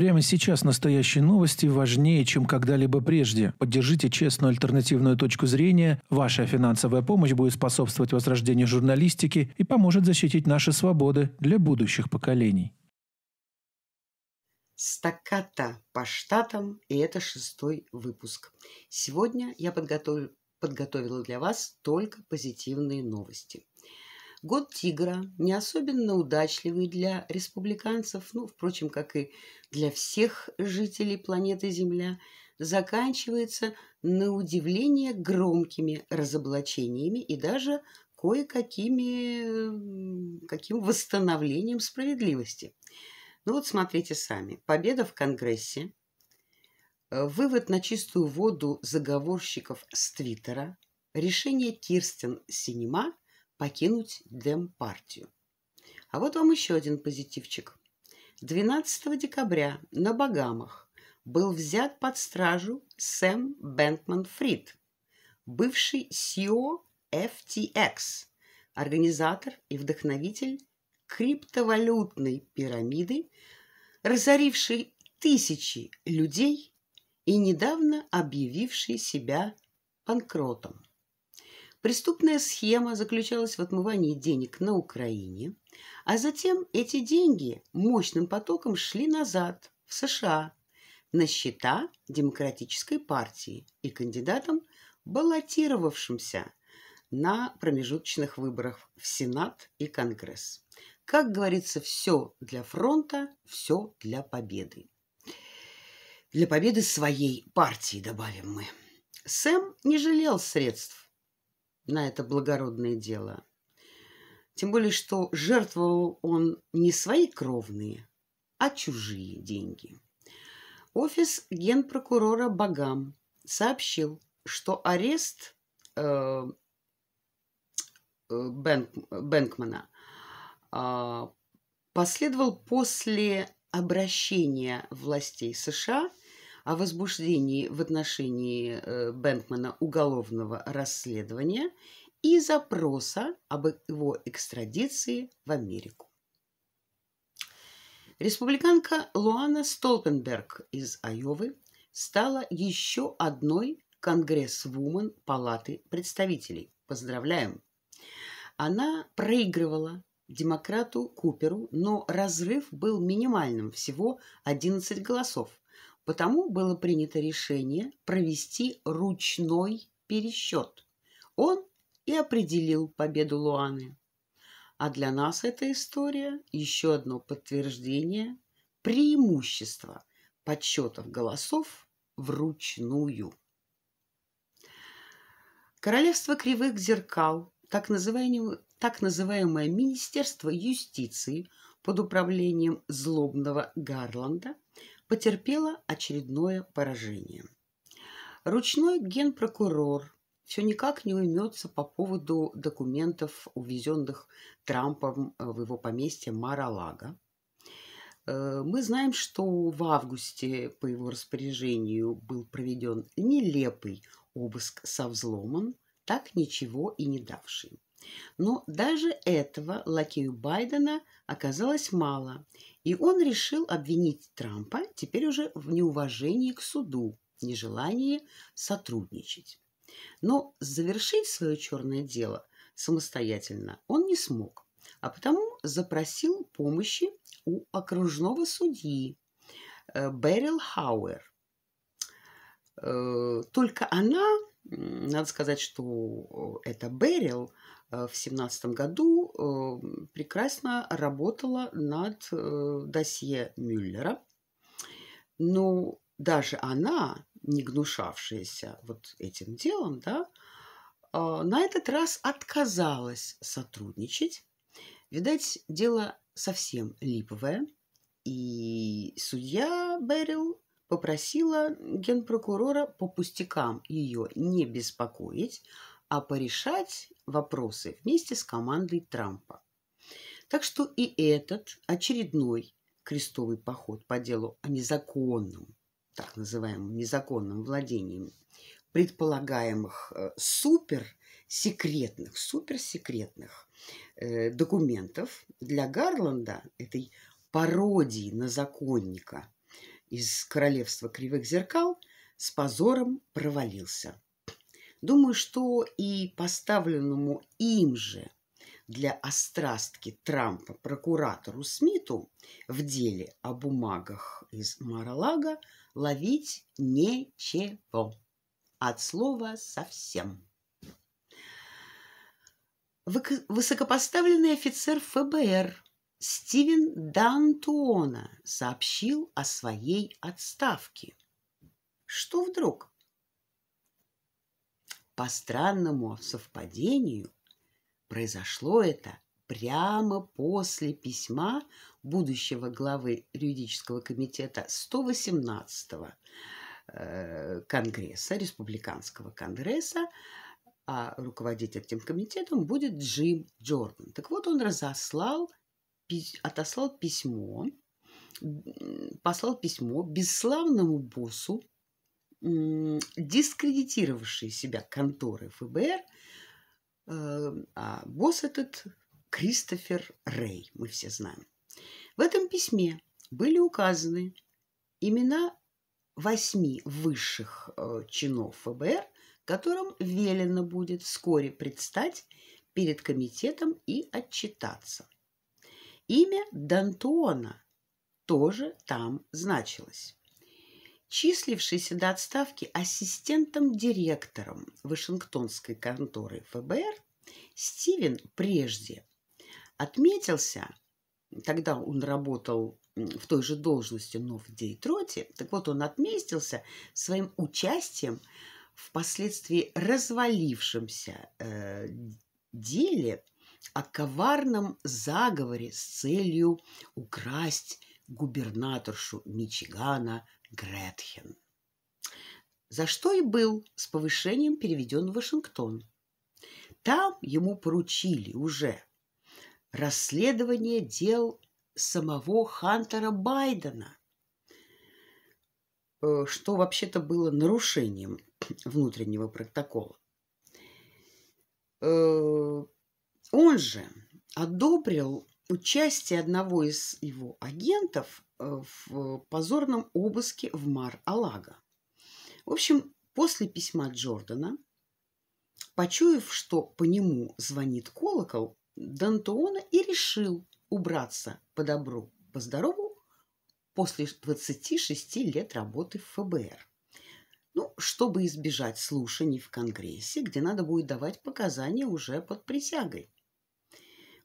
Прямо сейчас настоящие новости важнее, чем когда-либо прежде. Поддержите честную альтернативную точку зрения. Ваша финансовая помощь будет способствовать возрождению журналистики и поможет защитить наши свободы для будущих поколений. Стаката по штатам, и это шестой выпуск. Сегодня я подготовила для вас только позитивные новости. Год тигра, не особенно удачливый для республиканцев, ну, впрочем, как и для всех жителей планеты Земля, заканчивается на удивление громкими разоблачениями и даже кое-какими каким восстановлением справедливости. Ну вот смотрите сами. Победа в Конгрессе, э, вывод на чистую воду заговорщиков с Твиттера, решение Кирстен Синема покинуть Демпартию. А вот вам еще один позитивчик. 12 декабря на Багамах был взят под стражу Сэм Бентман Фрид, бывший CEO FTX, организатор и вдохновитель криптовалютной пирамиды, разоривший тысячи людей и недавно объявивший себя банкротом. Преступная схема заключалась в отмывании денег на Украине, а затем эти деньги мощным потоком шли назад, в США, на счета Демократической партии и кандидатам, баллотировавшимся на промежуточных выборах в Сенат и Конгресс. Как говорится, все для фронта, все для победы. Для победы своей партии, добавим мы. Сэм не жалел средств, на это благородное дело. Тем более, что жертвовал он не свои кровные, а чужие деньги. Офис генпрокурора Багам сообщил, что арест э, Бенк, Бенкмана э, а, последовал после обращения властей США о возбуждении в отношении э, Бэнкмана уголовного расследования и запроса об его экстрадиции в Америку. Республиканка Луана Столпенберг из Айовы стала еще одной конгрессвумен Палаты представителей. Поздравляем! Она проигрывала демократу Куперу, но разрыв был минимальным, всего 11 голосов, Потому было принято решение провести ручной пересчет. Он и определил победу Луаны. А для нас эта история еще одно подтверждение преимущества подсчетов голосов вручную. Королевство кривых зеркал, так называемое, так называемое Министерство юстиции под управлением злобного Гарланда – потерпела очередное поражение. Ручной генпрокурор все никак не уймется по поводу документов, увезенных Трампом э, в его поместье Маралага. Э, мы знаем, что в августе по его распоряжению был проведен нелепый обыск со взломом, так ничего и не давший. Но даже этого лакею Байдена оказалось мало, и он решил обвинить Трампа теперь уже в неуважении к суду, нежелании сотрудничать. Но завершить свое черное дело самостоятельно он не смог, а потому запросил помощи у окружного судьи э, Берил Хауэр. Э, только она надо сказать, что э, эта Берил э, в семнадцатом году э, прекрасно работала над досье Мюллера. Но ну, даже она, не гнушавшаяся вот этим делом, да, а, на этот раз отказалась сотрудничать. Видать, дело совсем липовое. И судья Берил попросила генпрокурора по пустякам ее не беспокоить, а порешать вопросы вместе с командой Трампа. Так что и этот очередной крестовый поход по делу о незаконном, так называемом незаконном владении предполагаемых э, суперсекретных, суперсекретных э, документов для Гарланда, этой пародии на законника – из королевства кривых зеркал с позором провалился. Думаю, что и поставленному им же для острастки Трампа прокуратору Смиту в деле о бумагах из Маралага ловить нечего. От слова совсем. Высокопоставленный офицер ФБР – Стивен Дантона сообщил о своей отставке. Что вдруг? По странному совпадению произошло это прямо после письма будущего главы юридического комитета 118-го э, Конгресса, Республиканского Конгресса, а руководить этим комитетом будет Джим Джордан. Так вот, он разослал отослал письмо, послал письмо бесславному боссу, дискредитировавшей себя конторы ФБР, эм, а босс этот Кристофер Рэй, мы все знаем. В этом письме были указаны имена восьми высших э, чинов ФБР, которым велено будет вскоре предстать перед комитетом и отчитаться. Имя Дантона тоже там значилось. Числившийся до отставки ассистентом-директором Вашингтонской конторы ФБР, Стивен прежде отметился, тогда он работал в той же должности, но в Дейтройте, так вот он отметился своим участием в впоследствии развалившемся э, деле о коварном заговоре с целью украсть губернаторшу Мичигана Гретхен. За что и был с повышением переведен в Вашингтон. Там ему поручили уже расследование дел самого Хантера Байдена, э, что вообще-то было нарушением внутреннего протокола э, он же одобрил участие одного из его агентов э, в позорном обыске в Мар-Алага. В общем, после письма Джордана, почуяв, что по нему звонит колокол, Дантеона и решил убраться по добру, по здорову после 26 лет работы в ФБР. Ну, чтобы избежать слушаний в Конгрессе, где надо будет давать показания уже под присягой.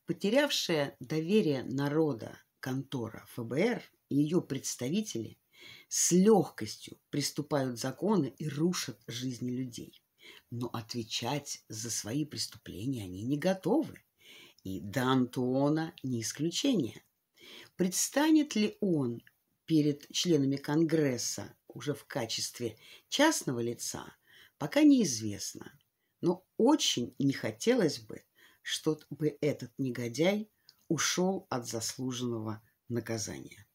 Потерявшая доверие народа контора ФБР и ее представители с легкостью приступают законы и рушат жизни людей. Но отвечать за свои преступления они не готовы. И Дантуона не исключение. Предстанет ли он перед членами Конгресса уже в качестве частного лица, пока неизвестно. Но очень не хотелось бы, чтобы этот негодяй ушел от заслуженного наказания.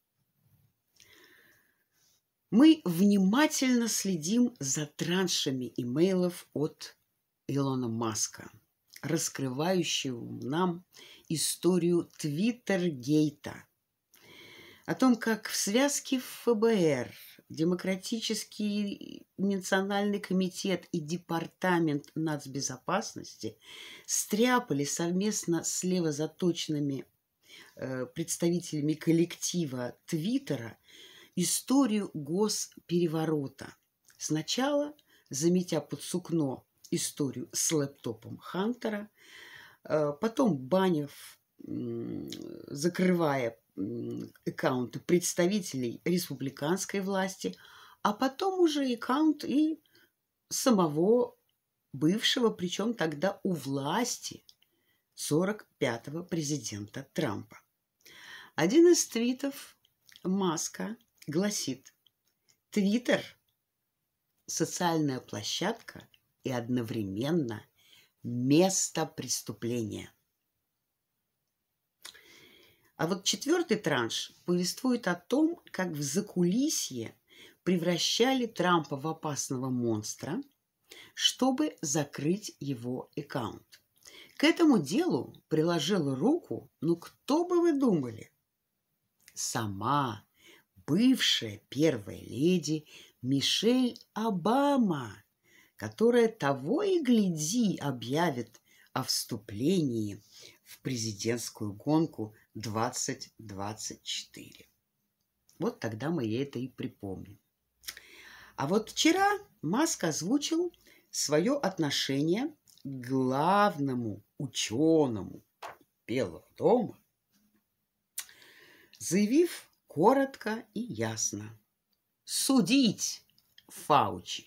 Мы внимательно следим за траншами имейлов от Илона Маска, раскрывающего нам историю Твиттер-гейта, о том, как в связке ФБР Демократический национальный комитет и департамент нацбезопасности стряпали совместно с левозаточными э, представителями коллектива Твиттера историю госпереворота. Сначала, заметя под сукно историю с лэптопом Хантера, э, потом Банев, э, закрывая аккаунты представителей республиканской власти, а потом уже аккаунт и самого бывшего, причем тогда у власти 45-го президента Трампа. Один из твитов Маска гласит «Твиттер – социальная площадка и одновременно место преступления». А вот четвертый транш повествует о том, как в закулисье превращали Трампа в опасного монстра, чтобы закрыть его аккаунт. К этому делу приложила руку, ну кто бы вы думали? Сама бывшая первая леди Мишель Обама, которая того и гляди объявит о вступлении в президентскую гонку 2024. Вот тогда мы ей это и припомним. А вот вчера Маск озвучил свое отношение к главному ученому Белого дома, заявив коротко и ясно «Судить Фаучи!»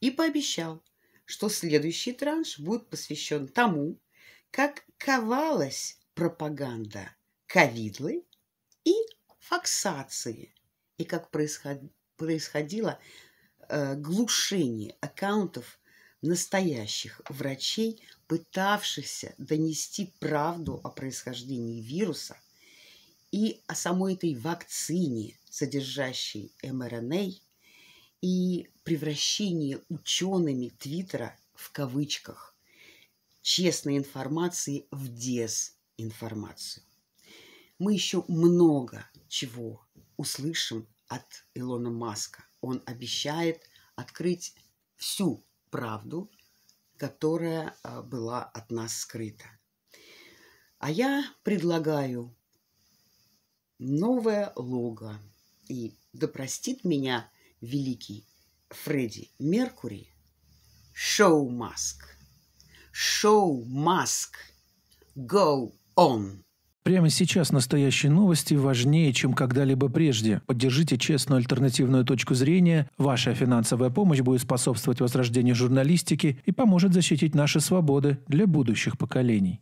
и пообещал, что следующий транш будет посвящен тому, как ковалась пропаганда ковидлы и факсации, и как происходило э, глушение аккаунтов настоящих врачей, пытавшихся донести правду о происхождении вируса и о самой этой вакцине, содержащей мРНА, и превращение учеными Твиттера в кавычках честной информации в дез информацию. Мы еще много чего услышим от Илона Маска. Он обещает открыть всю правду, которая а, была от нас скрыта. А я предлагаю новое лого. И да простит меня великий Фредди Меркури шоу-маск. Шоу-маск. Go он. Прямо сейчас настоящие новости важнее, чем когда-либо прежде. Поддержите честную альтернативную точку зрения. Ваша финансовая помощь будет способствовать возрождению журналистики и поможет защитить наши свободы для будущих поколений.